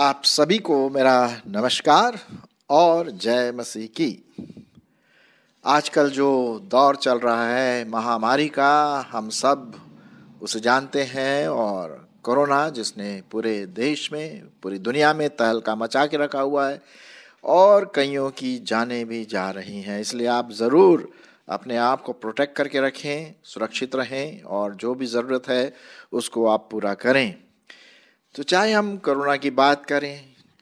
आप सभी को मेरा नमस्कार और जय मसीह की आजकल जो दौर चल रहा है महामारी का हम सब उसे जानते हैं और कोरोना जिसने पूरे देश में पूरी दुनिया में तहलका मचा के रखा हुआ है और कईयों की जानें भी जा रही हैं इसलिए आप ज़रूर अपने आप को प्रोटेक्ट करके रखें सुरक्षित रहें और जो भी ज़रूरत है उसको आप पूरा करें तो चाहे हम कोरोना की बात करें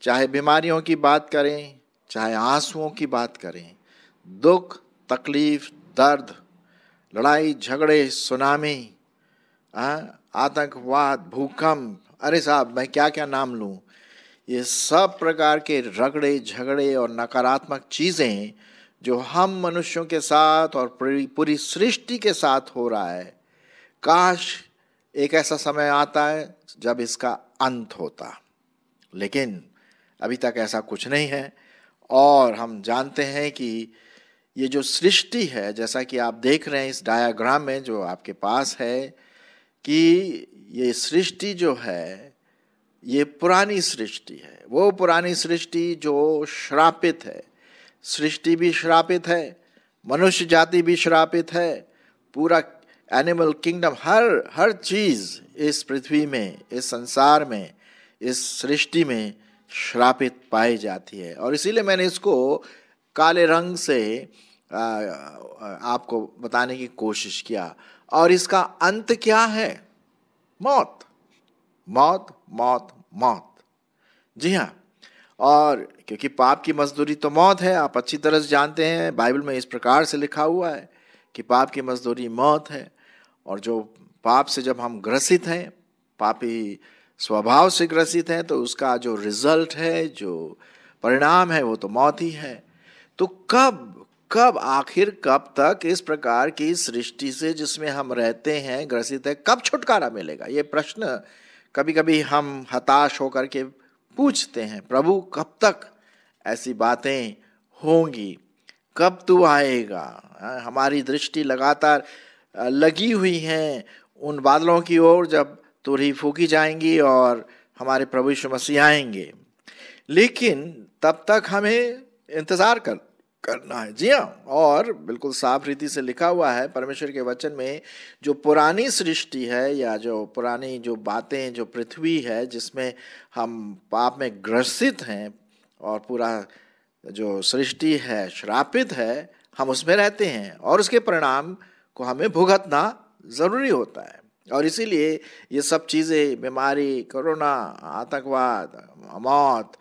चाहे बीमारियों की बात करें चाहे आंसुओं की बात करें दुख तकलीफ़ दर्द लड़ाई झगड़े सुनामी आतंकवाद भूकंप अरे साहब मैं क्या क्या नाम लूँ ये सब प्रकार के रगड़े झगड़े और नकारात्मक चीज़ें जो हम मनुष्यों के साथ और पूरी सृष्टि के साथ हो रहा है काश एक ऐसा समय आता है जब इसका अंत होता लेकिन अभी तक ऐसा कुछ नहीं है और हम जानते हैं कि ये जो सृष्टि है जैसा कि आप देख रहे हैं इस डायाग्राम में जो आपके पास है कि ये सृष्टि जो है ये पुरानी सृष्टि है वो पुरानी सृष्टि जो श्रापित है सृष्टि भी श्रापित है मनुष्य जाति भी श्रापित है पूरा एनिमल किंगडम हर हर चीज़ इस पृथ्वी में इस संसार में इस सृष्टि में श्रापित पाई जाती है और इसीलिए मैंने इसको काले रंग से आ, आपको बताने की कोशिश किया और इसका अंत क्या है मौत मौत मौत मौत जी हाँ और क्योंकि पाप की मजदूरी तो मौत है आप अच्छी तरह से जानते हैं बाइबल में इस प्रकार से लिखा हुआ है कि पाप की मजदूरी मौत है और जो पाप से जब हम ग्रसित हैं पापी स्वभाव से ग्रसित हैं तो उसका जो रिजल्ट है जो परिणाम है वो तो मौत ही है तो कब कब आखिर कब तक इस प्रकार की सृष्टि से जिसमें हम रहते हैं ग्रसित है कब छुटकारा मिलेगा ये प्रश्न कभी कभी हम हताश होकर के पूछते हैं प्रभु कब तक ऐसी बातें होंगी कब तू आएगा हाँ, हमारी दृष्टि लगातार लगी हुई है उन बादलों की ओर जब तुरही फूकी जाएंगी और हमारे प्रभु यीशु मसीह आएंगे लेकिन तब तक हमें इंतज़ार कर करना है जी हाँ और बिल्कुल साफ रीति से लिखा हुआ है परमेश्वर के वचन में जो पुरानी सृष्टि है या जो पुरानी जो बातें जो पृथ्वी है जिसमें हम पाप में ग्रसित हैं और पूरा जो सृष्टि है श्रापित है हम उसमें रहते हैं और उसके परिणाम को हमें भुगतना ज़रूरी होता है और इसीलिए ये सब चीज़ें बीमारी कोरोना आतंकवाद मौत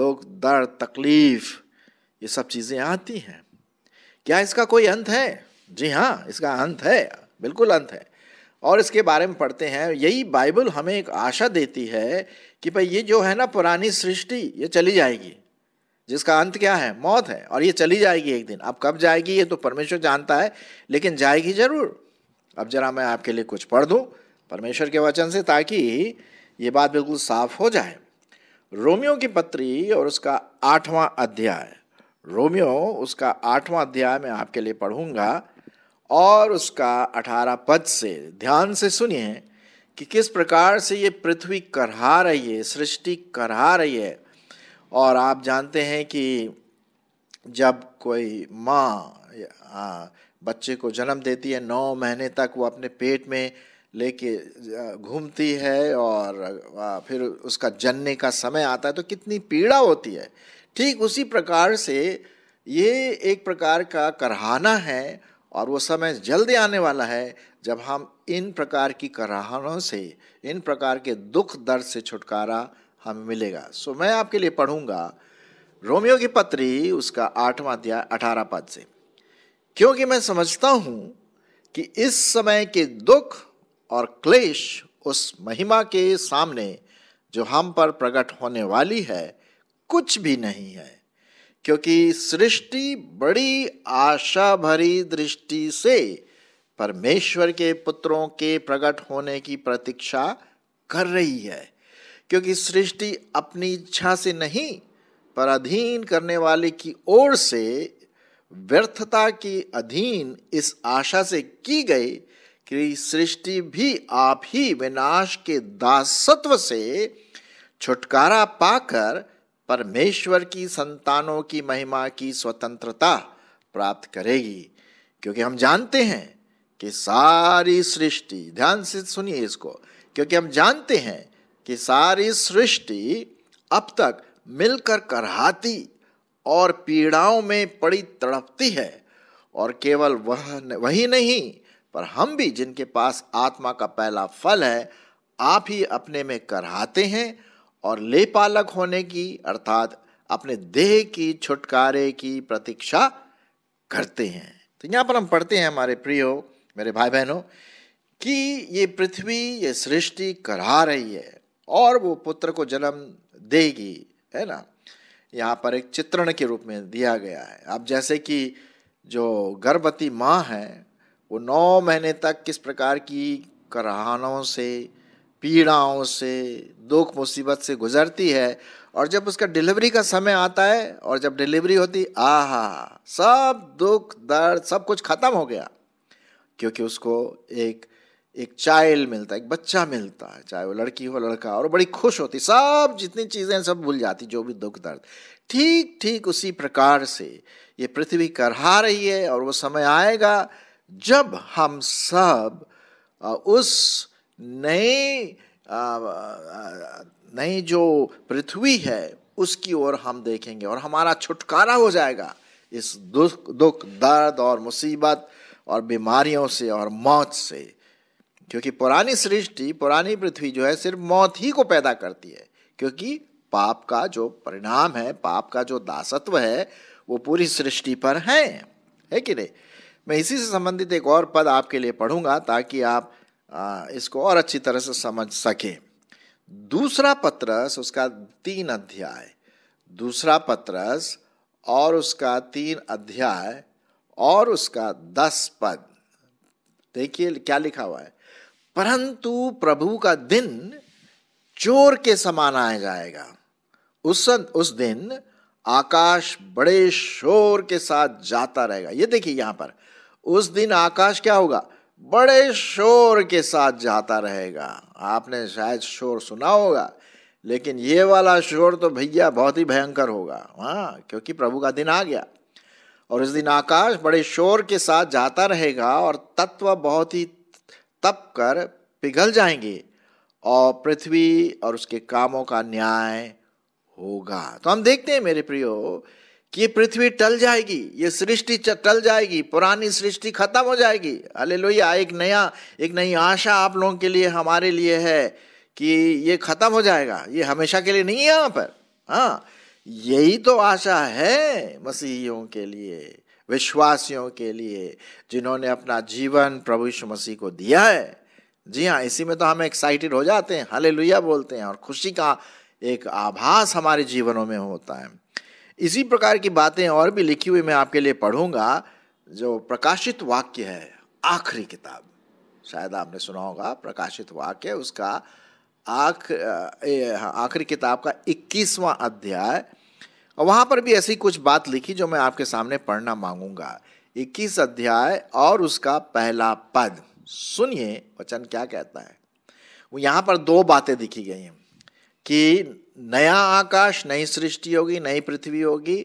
दुख दर्द तकलीफ ये सब चीज़ें आती हैं क्या इसका कोई अंत है जी हाँ इसका अंत है बिल्कुल अंत है और इसके बारे में पढ़ते हैं यही बाइबल हमें एक आशा देती है कि भाई ये जो है ना पुरानी सृष्टि ये चली जाएगी जिसका अंत क्या है मौत है और ये चली जाएगी एक दिन अब कब जाएगी ये तो परमेश्वर जानता है लेकिन जाएगी जरूर अब जरा मैं आपके लिए कुछ पढ़ दूँ परमेश्वर के वचन से ताकि ये बात बिल्कुल साफ हो जाए रोमियो की पत्री और उसका आठवां अध्याय रोमियो उसका आठवां अध्याय मैं आपके लिए पढ़ूंगा और उसका अठारह पद से ध्यान से सुनिए कि किस प्रकार से ये पृथ्वी करहा रही है सृष्टि करहा रही है और आप जानते हैं कि जब कोई माँ बच्चे को जन्म देती है नौ महीने तक वो अपने पेट में लेके घूमती है और फिर उसका जन्ने का समय आता है तो कितनी पीड़ा होती है ठीक उसी प्रकार से ये एक प्रकार का करहाना है और वो समय जल्दी आने वाला है जब हम इन प्रकार की करहानों से इन प्रकार के दुख दर्द से छुटकारा हमें मिलेगा सो मैं आपके लिए पढ़ूंगा रोमियो की पत्री उसका आठवां अध्याय अठारह पद से क्योंकि मैं समझता हूं कि इस समय के दुख और क्लेश उस महिमा के सामने जो हम पर प्रकट होने वाली है कुछ भी नहीं है क्योंकि सृष्टि बड़ी आशा भरी दृष्टि से परमेश्वर के पुत्रों के प्रकट होने की प्रतीक्षा कर रही है क्योंकि सृष्टि अपनी इच्छा से नहीं पर अधीन करने वाले की ओर से व्यर्थता की अधीन इस आशा से की गई कि सृष्टि भी आप ही विनाश के दासत्व से छुटकारा पाकर परमेश्वर की संतानों की महिमा की स्वतंत्रता प्राप्त करेगी क्योंकि हम जानते हैं कि सारी सृष्टि ध्यान से सुनिए इसको क्योंकि हम जानते हैं कि सारी सृष्टि अब तक मिलकर करहाती और पीड़ाओं में पड़ी तड़पती है और केवल वह वही नहीं पर हम भी जिनके पास आत्मा का पहला फल है आप ही अपने में करहाते हैं और लेपालक होने की अर्थात अपने देह की छुटकारे की प्रतीक्षा करते हैं तो यहाँ पर हम पढ़ते हैं हमारे प्रियो मेरे भाई बहनों कि ये पृथ्वी ये सृष्टि करहा रही है और वो पुत्र को जन्म देगी है ना यहाँ पर एक चित्रण के रूप में दिया गया है अब जैसे कि जो गर्भवती माँ है वो नौ महीने तक किस प्रकार की करहानों से पीड़ाओं से दुख मुसीबत से गुजरती है और जब उसका डिलीवरी का समय आता है और जब डिलीवरी होती आहा सब दुख दर्द सब कुछ खत्म हो गया क्योंकि उसको एक एक चाइल्ड मिलता है एक बच्चा मिलता है चाहे वो लड़की हो लड़का और बड़ी खुश होती सब जितनी चीज़ें सब भूल जाती जो भी दुख दर्द ठीक ठीक उसी प्रकार से ये पृथ्वी करहा रही है और वो समय आएगा जब हम सब उस नई नई जो पृथ्वी है उसकी ओर हम देखेंगे और हमारा छुटकारा हो जाएगा इस दुख दुख दर्द और मुसीबत और बीमारियों से और मौत से क्योंकि पुरानी सृष्टि पुरानी पृथ्वी जो है सिर्फ मौत ही को पैदा करती है क्योंकि पाप का जो परिणाम है पाप का जो दासत्व है वो पूरी सृष्टि पर है है कि नहीं मैं इसी से संबंधित एक और पद आपके लिए पढ़ूंगा ताकि आप इसको और अच्छी तरह से समझ सकें दूसरा पत्रस उसका तीन अध्याय दूसरा पत्रस और उसका तीन अध्याय और उसका दस पद देखिए क्या लिखा हुआ है परंतु प्रभु का दिन चोर के समान आ जाएगा उस उस दिन आकाश बड़े शोर के साथ जाता रहेगा ये देखिए यहां पर उस दिन आकाश क्या होगा बड़े शोर के साथ जाता रहेगा आपने शायद शोर सुना होगा लेकिन ये वाला शोर तो भैया बहुत ही भयंकर होगा हाँ क्योंकि प्रभु का दिन आ गया और उस दिन आकाश बड़े शोर के साथ जाता रहेगा और तत्व बहुत ही तप कर पिघल जाएंगे और पृथ्वी और उसके कामों का न्याय होगा तो हम देखते हैं मेरे प्रियो कि पृथ्वी टल जाएगी ये सृष्टि टल जाएगी पुरानी सृष्टि खत्म हो जाएगी अले लोहिया एक नया एक नई आशा आप लोगों के लिए हमारे लिए है कि ये खत्म हो जाएगा ये हमेशा के लिए नहीं है यहाँ पर हाँ यही तो आशा है मसीहियों के लिए विश्वासियों के लिए जिन्होंने अपना जीवन प्रभु यीशु मसीह को दिया है जी हाँ इसी में तो हम एक्साइटेड हो जाते हैं हले बोलते हैं और खुशी का एक आभास हमारे जीवनों में होता है इसी प्रकार की बातें और भी लिखी हुई मैं आपके लिए पढ़ूंगा जो प्रकाशित वाक्य है आखिरी किताब शायद आपने सुना होगा प्रकाशित वाक्य उसका आख हाँ, आखिरी किताब का इक्कीसवां अध्याय और वहाँ पर भी ऐसी कुछ बात लिखी जो मैं आपके सामने पढ़ना मांगूंगा 21 अध्याय और उसका पहला पद सुनिए वचन क्या कहता है वो यहाँ पर दो बातें दिखी गई हैं कि नया आकाश नई सृष्टि होगी नई पृथ्वी होगी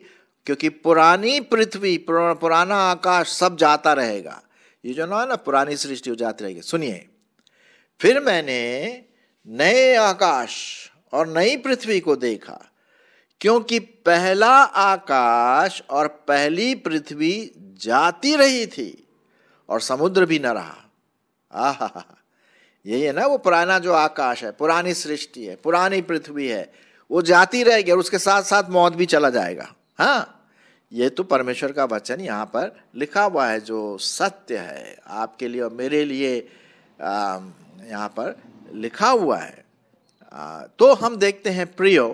क्योंकि पुरानी पृथ्वी पुराना आकाश सब जाता रहेगा ये जो ना है ना पुरानी सृष्टि हो जाती रहेगी सुनिए फिर मैंने नए आकाश और नई पृथ्वी को देखा क्योंकि पहला आकाश और पहली पृथ्वी जाती रही थी और समुद्र भी न रहा आहा यही है ना वो पुराना जो आकाश है पुरानी सृष्टि है पुरानी पृथ्वी है वो जाती रहेगी और उसके साथ साथ मौत भी चला जाएगा हाँ ये तो परमेश्वर का वचन यहाँ पर लिखा हुआ है जो सत्य है आपके लिए और मेरे लिए यहाँ पर लिखा हुआ है आ, तो हम देखते हैं प्रियो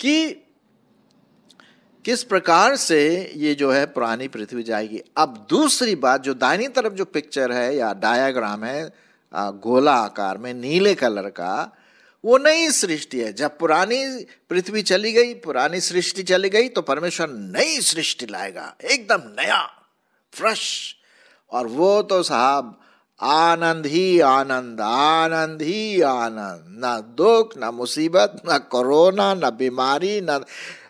कि किस प्रकार से ये जो है पुरानी पृथ्वी जाएगी अब दूसरी बात जो दाहिनी तरफ जो पिक्चर है या डायाग्राम है गोला आकार में नीले कलर का वो नई सृष्टि है जब पुरानी पृथ्वी चली गई पुरानी सृष्टि चली गई तो परमेश्वर नई सृष्टि लाएगा एकदम नया फ्रेश और वो तो साहब आनंद ही आनंद आनंद ही आनंद ना दुख ना मुसीबत ना कोरोना ना बीमारी ना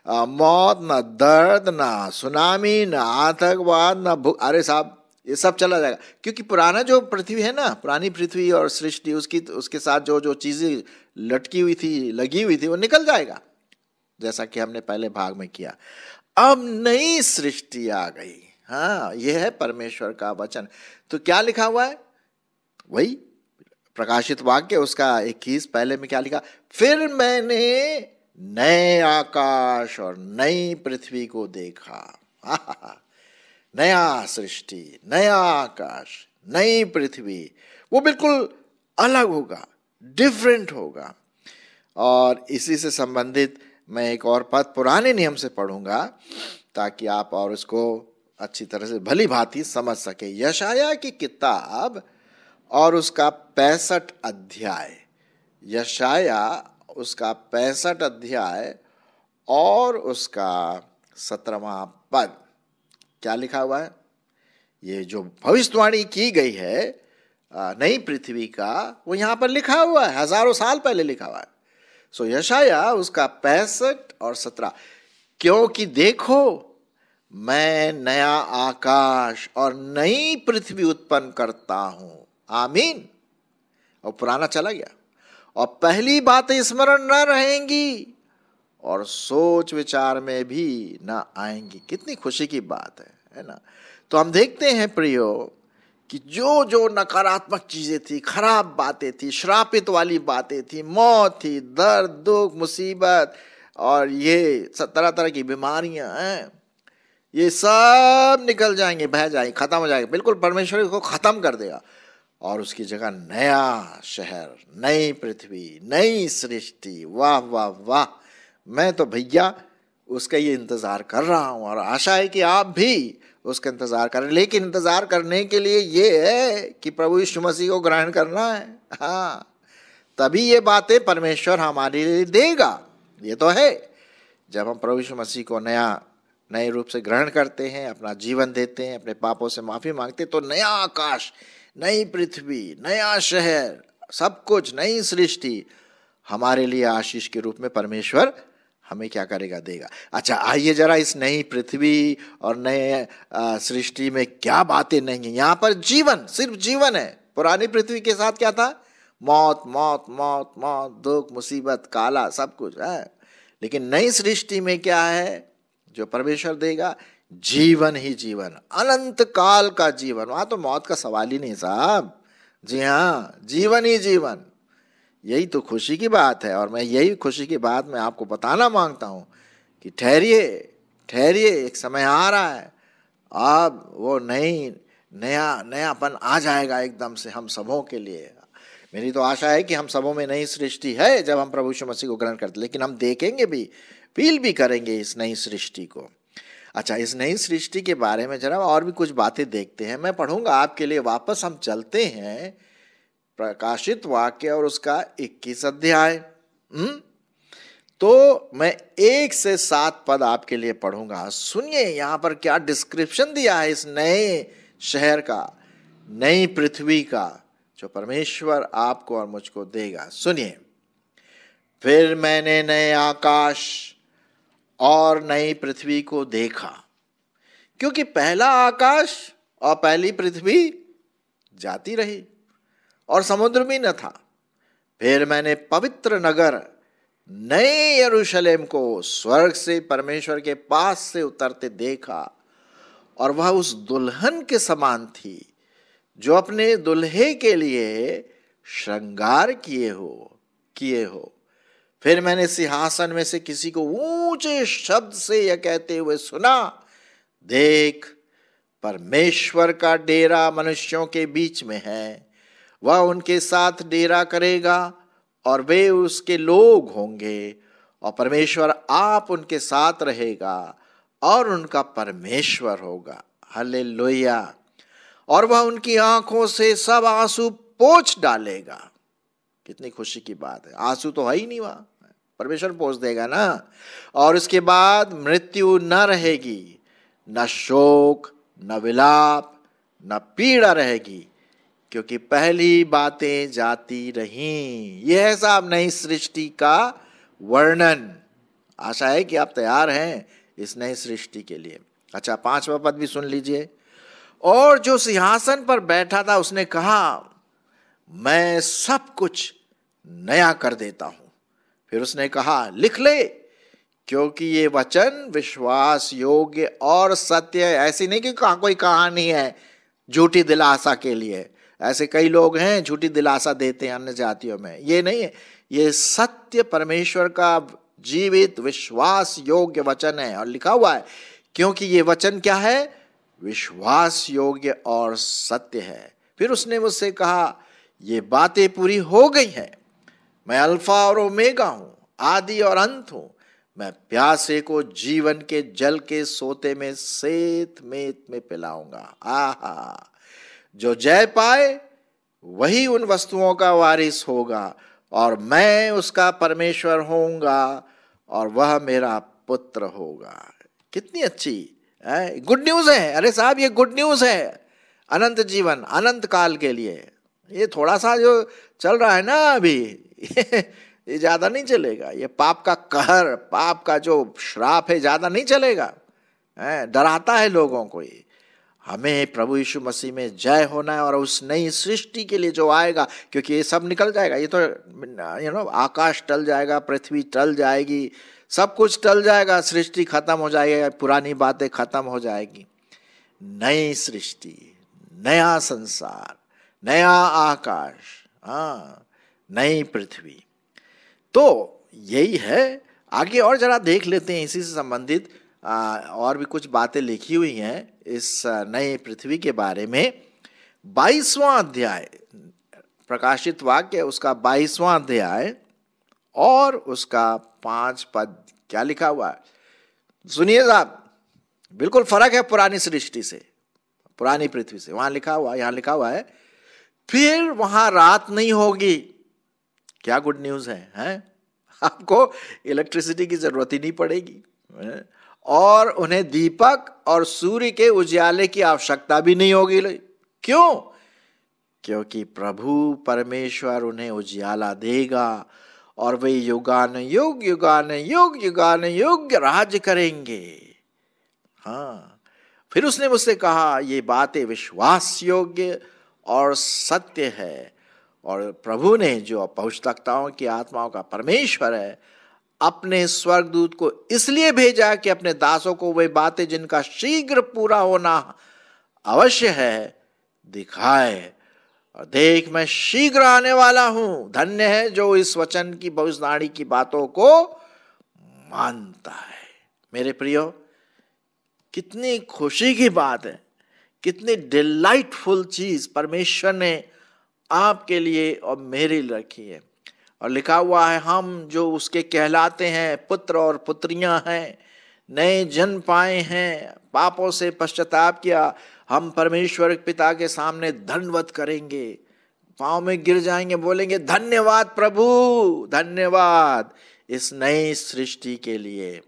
मौत ना दर्द ना सुनामी ना आतंकवाद ना भूख अरे साहब ये सब चला जाएगा क्योंकि पुराना जो पृथ्वी है ना पुरानी पृथ्वी और सृष्टि उसकी उसके साथ जो जो चीज़ें लटकी हुई थी लगी हुई थी वो निकल जाएगा जैसा कि हमने पहले भाग में किया अब नई सृष्टि आ गई हाँ यह है परमेश्वर का वचन तो क्या लिखा हुआ है वही प्रकाशित वाक्य उसका इक्कीस पहले में क्या लिखा फिर मैंने नए आकाश और नई पृथ्वी को देखा नया सृष्टि नया आकाश नई पृथ्वी वो बिल्कुल अलग होगा डिफरेंट होगा और इसी से संबंधित मैं एक और पद पुराने नियम से पढ़ूंगा ताकि आप और उसको अच्छी तरह से भली भांति समझ सके यशाया की किताब और उसका पैंसठ अध्याय यशाया उसका पैंसठ अध्याय और उसका सत्रहवा पद क्या लिखा हुआ है ये जो भविष्यवाणी की गई है नई पृथ्वी का वो यहां पर लिखा हुआ है हजारों साल पहले लिखा हुआ है सो यशाया उसका पैंसठ और सत्रह क्योंकि देखो मैं नया आकाश और नई पृथ्वी उत्पन्न करता हूं आमीन और पुराना चला गया और पहली बात स्मरण न रहेंगी और सोच विचार में भी ना आएंगी कितनी खुशी की बात है है ना तो हम देखते हैं प्रियो कि जो जो नकारात्मक चीजें थी खराब बातें थी श्रापित वाली बातें थी मौत थी दर्द दुख मुसीबत और ये तरह तरह की बीमारियां हैं ये सब निकल जाएंगे बह जाएंगे खत्म हो जाएंगे बिल्कुल परमेश्वर को खत्म कर देगा और उसकी जगह नया शहर नई पृथ्वी नई सृष्टि वाह वाह वाह मैं तो भैया उसका ये इंतज़ार कर रहा हूँ और आशा है कि आप भी उसका इंतज़ार करें लेकिन इंतज़ार करने के लिए ये है कि प्रभु यीशु मसीह को ग्रहण करना है हाँ तभी ये बातें परमेश्वर हमारे लिए देगा ये तो है जब हम प्रभु यीशु मसीह को नया नए रूप से ग्रहण करते हैं अपना जीवन देते हैं अपने पापों से माफ़ी मांगते हैं तो नया आकाश नई पृथ्वी नया शहर सब कुछ नई सृष्टि हमारे लिए आशीष के रूप में परमेश्वर हमें क्या करेगा देगा अच्छा आइए जरा इस नई पृथ्वी और नए सृष्टि में क्या बातें नहीं है यहाँ पर जीवन सिर्फ जीवन है पुरानी पृथ्वी के साथ क्या था मौत मौत मौत मौत दुख मुसीबत काला सब कुछ है हाँ। लेकिन नई सृष्टि में क्या है जो परमेश्वर देगा जीवन ही जीवन अनंत काल का जीवन वहां तो मौत का सवाल ही नहीं साहब जी हाँ जीवन ही जीवन यही तो खुशी की बात है और मैं यही खुशी की बात मैं आपको बताना मांगता हूँ कि ठहरिए ठहरिए एक समय आ रहा है अब वो नई नया नयापन आ जाएगा एकदम से हम सबों के लिए मेरी तो आशा है कि हम सबों में नई सृष्टि है जब हम प्रभु यीशु मसीह को ग्रहण करते लेकिन हम देखेंगे भी फील भी करेंगे इस नई सृष्टि को अच्छा इस नई सृष्टि के बारे में जरा और भी कुछ बातें देखते हैं मैं पढ़ूंगा आपके लिए वापस हम चलते हैं प्रकाशित वाक्य और उसका इक्कीस अध्याय हम्म? तो मैं एक से सात पद आपके लिए पढ़ूंगा सुनिए यहाँ पर क्या डिस्क्रिप्शन दिया है इस नए शहर का नई पृथ्वी का जो परमेश्वर आपको और मुझको देगा सुनिए फिर मैंने नए आकाश और नई पृथ्वी को देखा क्योंकि पहला आकाश और पहली पृथ्वी जाती रही और समुद्र भी न था फिर मैंने पवित्र नगर नए यरूशलेम को स्वर्ग से परमेश्वर के पास से उतरते देखा और वह उस दुल्हन के समान थी जो अपने दुल्हे के लिए श्रृंगार किए हो किए हो फिर मैंने सिंहासन में से किसी को ऊंचे शब्द से यह कहते हुए सुना देख परमेश्वर का डेरा मनुष्यों के बीच में है वह उनके साथ डेरा करेगा और वे उसके लोग होंगे और परमेश्वर आप उनके साथ रहेगा और उनका परमेश्वर होगा हले और वह उनकी आंखों से सब आंसू पोछ डालेगा कितनी खुशी की बात है आंसू तो है ही नहीं वहां परमेश्वर पहुंच देगा ना और उसके बाद मृत्यु न रहेगी न शोक न विलाप न पीड़ा रहेगी क्योंकि पहली बातें जाती रही यह है साहब नई सृष्टि का वर्णन आशा है कि आप तैयार हैं इस नई सृष्टि के लिए अच्छा पांचवा पद भी सुन लीजिए और जो सिंहासन पर बैठा था उसने कहा मैं सब कुछ नया कर देता हूं फिर उसने कहा लिख ले क्योंकि ये वचन विश्वास योग्य और सत्य है ऐसी नहीं कि कहा कोई कहानी है झूठी दिलासा के लिए ऐसे कई लोग हैं झूठी दिलासा देते हैं अन्य जातियों में ये नहीं है ये सत्य परमेश्वर का जीवित विश्वास योग्य वचन है और लिखा हुआ है क्योंकि ये वचन क्या है विश्वास योग्य और सत्य है फिर उसने मुझसे कहा ये बातें पूरी हो गई हैं मैं अल्फा और ओमेगा हूँ आदि और अंत हूं मैं प्यासे को जीवन के जल के सोते में सेत मेत में पिलाऊंगा आहा जो जय पाए वही उन वस्तुओं का वारिस होगा और मैं उसका परमेश्वर होऊंगा और वह मेरा पुत्र होगा कितनी अच्छी है गुड न्यूज़ है अरे साहब ये गुड न्यूज़ है अनंत जीवन अनंत काल के लिए ये थोड़ा सा जो चल रहा है ना अभी ये ज्यादा नहीं चलेगा ये पाप का कहर पाप का जो श्राप है ज्यादा नहीं चलेगा डराता है लोगों को ये हमें प्रभु यीशु मसीह में जय होना है और उस नई सृष्टि के लिए जो आएगा क्योंकि ये सब निकल जाएगा ये तो यू नो आकाश टल जाएगा पृथ्वी टल जाएगी सब कुछ टल जाएगा सृष्टि खत्म हो जाएगी पुरानी बातें खत्म हो जाएगी नई सृष्टि नया संसार नया आकाश हाँ नई पृथ्वी तो यही है आगे और ज़रा देख लेते हैं इसी से संबंधित और भी कुछ बातें लिखी हुई हैं इस नई पृथ्वी के बारे में बाईसवां अध्याय प्रकाशित वाक्य उसका बाईसवां अध्याय और उसका पांच पद क्या लिखा हुआ है सुनिए साहब बिल्कुल फर्क है पुरानी सृष्टि से पुरानी पृथ्वी से वहां लिखा हुआ यहाँ लिखा हुआ है फिर वहां रात नहीं होगी क्या गुड न्यूज है हैं आपको इलेक्ट्रिसिटी की जरूरत ही नहीं पड़ेगी है? और उन्हें दीपक और सूर्य के उजाले की आवश्यकता भी नहीं होगी क्यों क्योंकि प्रभु परमेश्वर उन्हें उजियाला देगा और वे युगान युग युगान युग युगान युग राज करेंगे हाँ फिर उसने मुझसे कहा ये बातें विश्वास योग्य और सत्य है और प्रभु ने जो पहुँचताओं की आत्माओं का परमेश्वर है अपने स्वर्गदूत को इसलिए भेजा कि अपने दासों को वे बातें जिनका शीघ्र पूरा होना अवश्य है दिखाए और देख मैं शीघ्र आने वाला हूं धन्य है जो इस वचन की भविष्यवाणी की बातों को मानता है मेरे प्रियो कितनी खुशी की बात है कितनी डिलाइटफुल चीज परमेश्वर ने आपके लिए और मेरे लिए रखी है और लिखा हुआ है हम जो उसके कहलाते हैं पुत्र और पुत्रियां हैं नए जन्म पाए हैं पापों से पश्चाताप किया हम परमेश्वर पिता के सामने धनवत करेंगे पाँव में गिर जाएंगे बोलेंगे धन्यवाद प्रभु धन्यवाद इस नई सृष्टि के लिए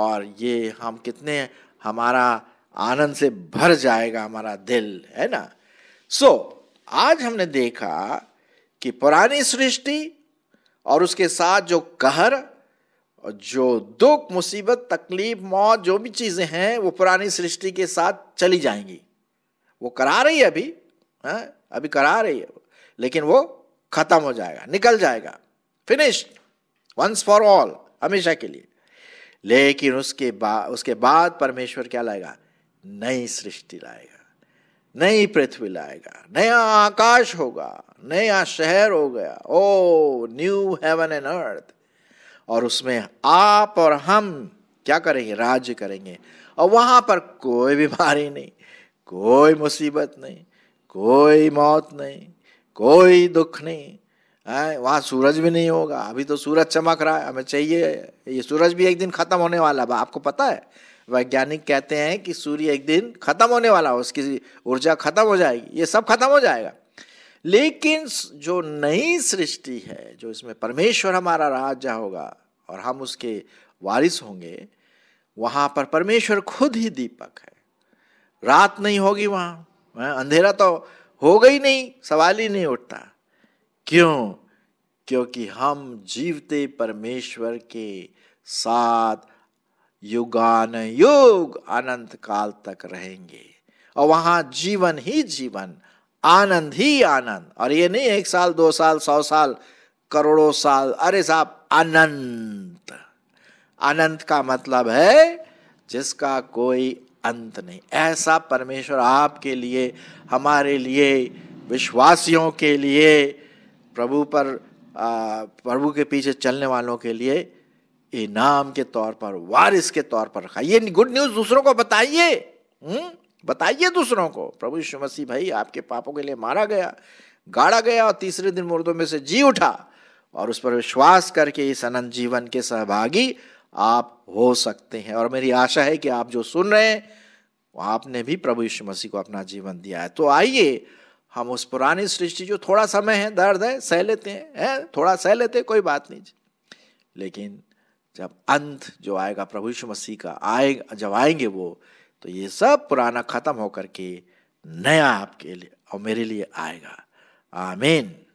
और ये हम कितने हमारा आनंद से भर जाएगा हमारा दिल है ना सो so, आज हमने देखा कि पुरानी सृष्टि और उसके साथ जो कहर और जो दुख मुसीबत तकलीफ मौत जो भी चीज़ें हैं वो पुरानी सृष्टि के साथ चली जाएंगी वो करा रही है अभी है हाँ, अभी करा रही है लेकिन वो खत्म हो जाएगा निकल जाएगा फिनिश वंस फॉर ऑल हमेशा के लिए लेकिन उसके बाद उसके बाद परमेश्वर क्या लाएगा नई सृष्टि लाएगा नई पृथ्वी लाएगा नया आकाश होगा नया शहर हो गया ओ न्यू हेवन एंड अर्थ और उसमें आप और हम क्या करेंगे राज्य करेंगे और वहां पर कोई बीमारी नहीं कोई मुसीबत नहीं कोई मौत नहीं कोई दुख नहीं है वहाँ सूरज भी नहीं होगा अभी तो सूरज चमक रहा है हमें चाहिए ये सूरज भी एक दिन खत्म होने वाला है आपको पता है वैज्ञानिक कहते हैं कि सूर्य एक दिन खत्म होने वाला हो उसकी ऊर्जा खत्म हो जाएगी ये सब खत्म हो जाएगा लेकिन जो नई सृष्टि है जो इसमें परमेश्वर हमारा राजा होगा और हम उसके वारिस होंगे वहाँ पर परमेश्वर खुद ही दीपक है रात नहीं होगी वहाँ अंधेरा तो होगा ही नहीं सवाल ही नहीं उठता क्यों क्योंकि हम जीवते परमेश्वर के साथ युगान युग अनंत काल तक रहेंगे और वहाँ जीवन ही जीवन आनंद ही आनंद और ये नहीं एक साल दो साल सौ साल करोड़ों साल अरे साहब अनंत अनंत का मतलब है जिसका कोई अंत नहीं ऐसा परमेश्वर आपके लिए हमारे लिए विश्वासियों के लिए प्रभु पर आ, प्रभु के पीछे चलने वालों के लिए इनाम के तौर पर वारिस के तौर पर रखा ये गुड न्यूज़ दूसरों को बताइए हम्म? बताइए दूसरों को प्रभु यीशु मसीह भाई आपके पापों के लिए मारा गया गाड़ा गया और तीसरे दिन मुर्दों में से जी उठा और उस पर विश्वास करके इस अनंत जीवन के सहभागी आप हो सकते हैं और मेरी आशा है कि आप जो सुन रहे हैं आपने भी प्रभु यीशु मसीह को अपना जीवन दिया है तो आइए हम उस पुरानी सृष्टि जो थोड़ा समय है दर्द है सह लेते हैं है? थोड़ा सह लेते हैं कोई बात नहीं लेकिन जब अंत जो आएगा प्रभु यीशु मसीह का आए जब आएंगे वो तो ये सब पुराना खत्म होकर के नया आपके लिए और मेरे लिए आएगा आमीन